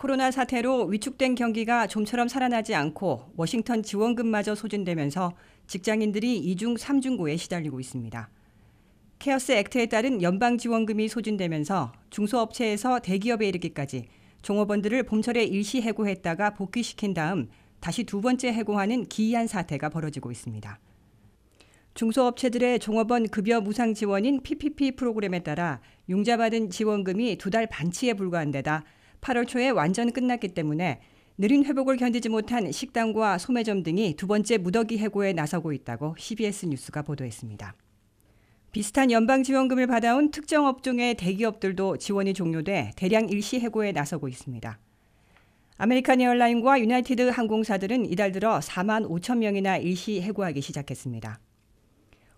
코로나 사태로 위축된 경기가 좀처럼 살아나지 않고 워싱턴 지원금마저 소진되면서 직장인들이 이중 삼중고에 시달리고 있습니다. 케어스 액트에 따른 연방 지원금이 소진되면서 중소업체에서 대기업에 이르기까지 종업원들을 봄철에 일시 해고했다가 복귀시킨 다음 다시 두 번째 해고하는 기이한 사태가 벌어지고 있습니다. 중소업체들의 종업원 급여 무상 지원인 PPP 프로그램에 따라 융자받은 지원금이 두 달 반치에 불과한 데다 8월 초에 완전 끝났기 때문에 느린 회복을 견디지 못한 식당과 소매점 등이 두 번째 무더기 해고에 나서고 있다고 CBS 뉴스가 보도했습니다. 비슷한 연방지원금을 받아온 특정 업종의 대기업들도 지원이 종료돼 대량 일시 해고에 나서고 있습니다. 아메리칸 에어라인과 유나이티드 항공사들은 이달 들어 4만 5천 명이나 일시 해고하기 시작했습니다.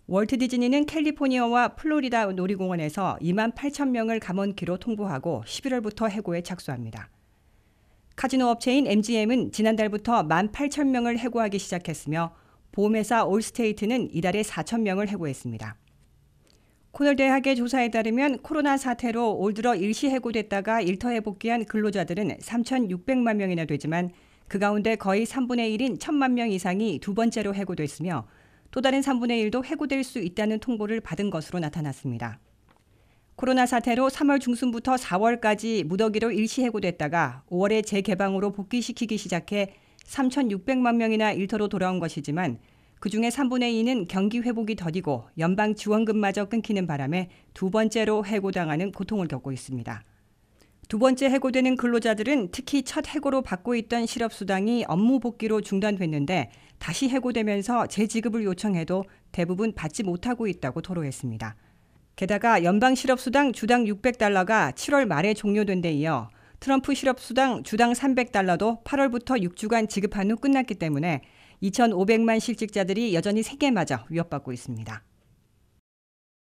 월트 디즈니는 캘리포니아와 플로리다 놀이공원에서 2만 8천 명을 감원기로 통보하고 11월부터 해고에 착수합니다. 카지노 업체인 MGM은 지난달부터 1만 8천 명을 해고하기 시작했으며 보험회사 올스테이트는 이달에 4천 명을 해고했습니다. 코넬 대학의 조사에 따르면 코로나 사태로 올 들어 일시 해고됐다가 일터에 복귀한 근로자들은 3,600만 명이나 되지만 그 가운데 거의 3분의 1인 1천만 명 이상이 두 번째로 해고됐으며 또 다른 3분의 1도 해고될 수 있다는 통보를 받은 것으로 나타났습니다. 코로나 사태로 3월 중순부터 4월까지 무더기로 일시 해고됐다가 5월에 재개방으로 복귀시키기 시작해 3,600만 명이나 일터로 돌아온 것이지만 그중에 3분의 2는 경기 회복이 더디고 연방 지원금마저 끊기는 바람에 두 번째로 해고당하는 고통을 겪고 있습니다. 두 번째 해고되는 근로자들은 특히 첫 해고로 받고 있던 실업수당이 업무 복귀로 중단됐는데 다시 해고되면서 재지급을 요청해도 대부분 받지 못하고 있다고 토로했습니다. 게다가 연방 실업수당 주당 600달러가 7월 말에 종료된 데 이어 트럼프 실업수당 주당 300달러도 8월부터 6주간 지급한 후 끝났기 때문에 2,500만 실직자들이 여전히 생계마저 위협받고 있습니다.